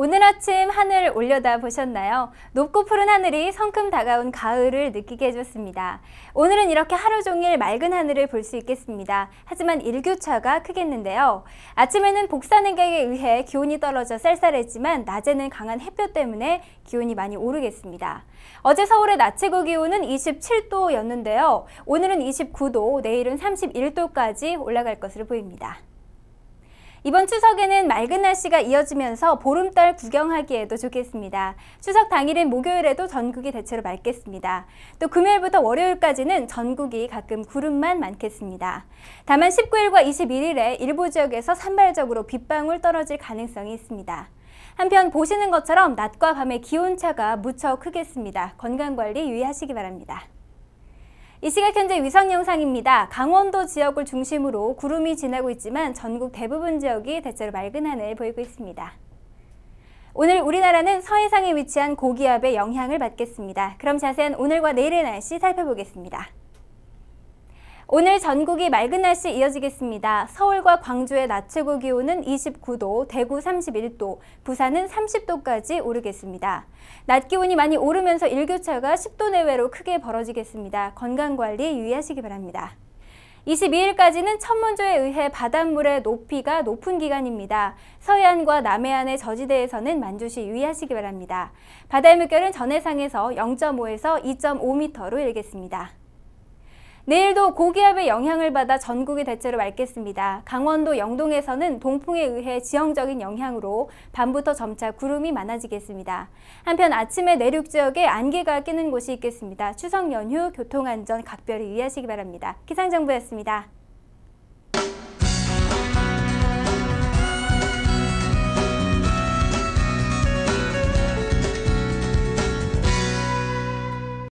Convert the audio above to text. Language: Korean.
오늘 아침 하늘 올려다 보셨나요? 높고 푸른 하늘이 성큼 다가온 가을을 느끼게 해줬습니다. 오늘은 이렇게 하루 종일 맑은 하늘을 볼 수 있겠습니다. 하지만 일교차가 크겠는데요. 아침에는 복사 냉각에 의해 기온이 떨어져 쌀쌀했지만 낮에는 강한 햇볕 때문에 기온이 많이 오르겠습니다. 어제 서울의 낮 최고 기온은 27도였는데요. 오늘은 29도, 내일은 31도까지 올라갈 것으로 보입니다. 이번 추석에는 맑은 날씨가 이어지면서 보름달 구경하기에도 좋겠습니다. 추석 당일인 목요일에도 전국이 대체로 맑겠습니다. 또 금요일부터 월요일까지는 전국이 가끔 구름만 많겠습니다. 다만 19일과 21일에 일부 지역에서 산발적으로 빗방울 떨어질 가능성이 있습니다. 한편 보시는 것처럼 낮과 밤의 기온차가 무척 크겠습니다. 건강관리 유의하시기 바랍니다. 이 시각 현재 위성 영상입니다. 강원도 지역을 중심으로 구름이 지나고 있지만 전국 대부분 지역이 대체로 맑은 하늘 보이고 있습니다. 오늘 우리나라는 서해상에 위치한 고기압의 영향을 받겠습니다. 그럼 자세한 오늘과 내일의 날씨 살펴보겠습니다. 오늘 전국이 맑은 날씨 이어지겠습니다. 서울과 광주의 낮 최고 기온은 29도, 대구 31도, 부산은 30도까지 오르겠습니다. 낮 기온이 많이 오르면서 일교차가 10도 내외로 크게 벌어지겠습니다. 건강관리 유의하시기 바랍니다. 22일까지는 천문조에 의해 바닷물의 높이가 높은 기간입니다. 서해안과 남해안의 저지대에서는 만주시 유의하시기 바랍니다. 바다의 물결은 전해상에서 0.5에서 2.5m로 일겠습니다. 내일도 고기압의 영향을 받아 전국이 대체로 맑겠습니다. 강원도 영동에서는 동풍에 의해 지형적인 영향으로 밤부터 점차 구름이 많아지겠습니다. 한편 아침에 내륙 지역에 안개가 끼는 곳이 있겠습니다. 추석 연휴 교통안전 각별히 유의하시기 바랍니다. 기상정보였습니다.